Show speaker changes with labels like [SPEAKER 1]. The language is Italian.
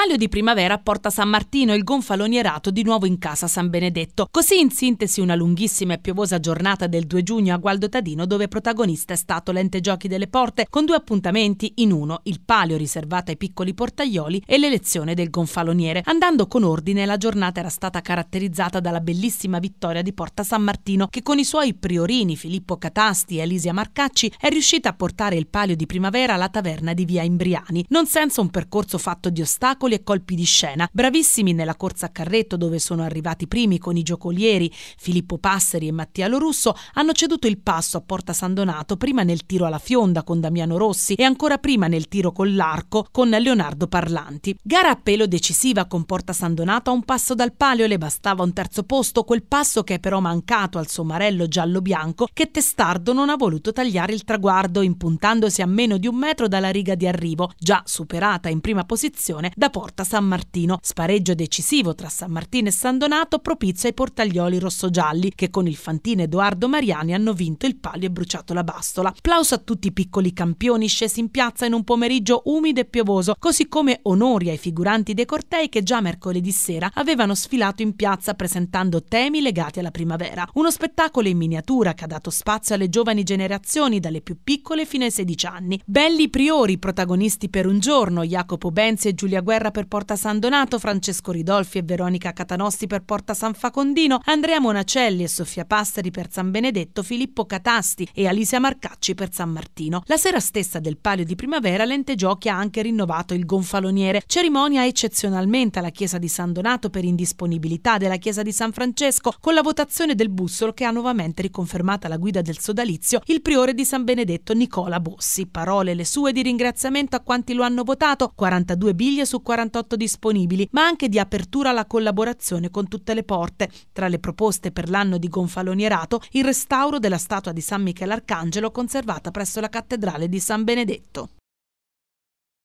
[SPEAKER 1] palio di primavera porta San Martino e il gonfalonierato di nuovo in casa San Benedetto. Così in sintesi una lunghissima e piovosa giornata del 2 giugno a Gualdo Tadino dove protagonista è stato l'ente giochi delle porte con due appuntamenti in uno, il palio riservato ai piccoli portaioli e l'elezione del gonfaloniere. Andando con ordine la giornata era stata caratterizzata dalla bellissima vittoria di Porta San Martino che con i suoi priorini Filippo Catasti e Elisia Marcacci è riuscita a portare il palio di primavera alla taverna di via Imbriani, non senza un percorso fatto di ostacoli miracoli e colpi di scena, bravissimi nella corsa a carretto dove sono arrivati primi con i giocolieri Filippo Passeri e Mattia Lorusso, hanno ceduto il passo a Porta San Donato prima nel tiro alla fionda con Damiano Rossi e ancora prima nel tiro con l'arco con Leonardo Parlanti. Gara a pelo decisiva con Porta San Donato a un passo dal palio le bastava un terzo posto, quel passo che è però mancato al somarello giallo-bianco che testardo non ha voluto tagliare il traguardo impuntandosi a meno di un metro dalla riga di arrivo, già superata in prima posizione da Porta porta San Martino. Spareggio decisivo tra San Martino e San Donato propizio ai portaglioli rosso-gialli che con il Fantino Edoardo Mariani hanno vinto il palio e bruciato la bastola. Applauso a tutti i piccoli campioni scesi in piazza in un pomeriggio umido e piovoso, così come onori ai figuranti dei cortei che già mercoledì sera avevano sfilato in piazza presentando temi legati alla primavera. Uno spettacolo in miniatura che ha dato spazio alle giovani generazioni dalle più piccole fino ai 16 anni. Belli Priori, protagonisti per un giorno, Jacopo Benzi e Giulia Guerra Barbara per Porta San Donato, Francesco Ridolfi e Veronica Catanossi per Porta San Facondino, Andrea Monacelli e Sofia Passari per San Benedetto, Filippo Catasti e Alicia Marcacci per San Martino. La sera stessa del palio di primavera l'ente giochi ha anche rinnovato il gonfaloniere, cerimonia eccezionalmente alla chiesa di San Donato per indisponibilità della chiesa di San Francesco, con la votazione del bussolo che ha nuovamente riconfermata la guida del sodalizio il priore di San Benedetto Nicola Bossi. Parole le sue di ringraziamento a quanti lo hanno votato, 42 biglie su 42. 48 disponibili, ma anche di apertura alla collaborazione con tutte le porte. Tra le proposte per l'anno di gonfalonierato, il restauro della statua di San Michele Arcangelo conservata presso la cattedrale di San Benedetto.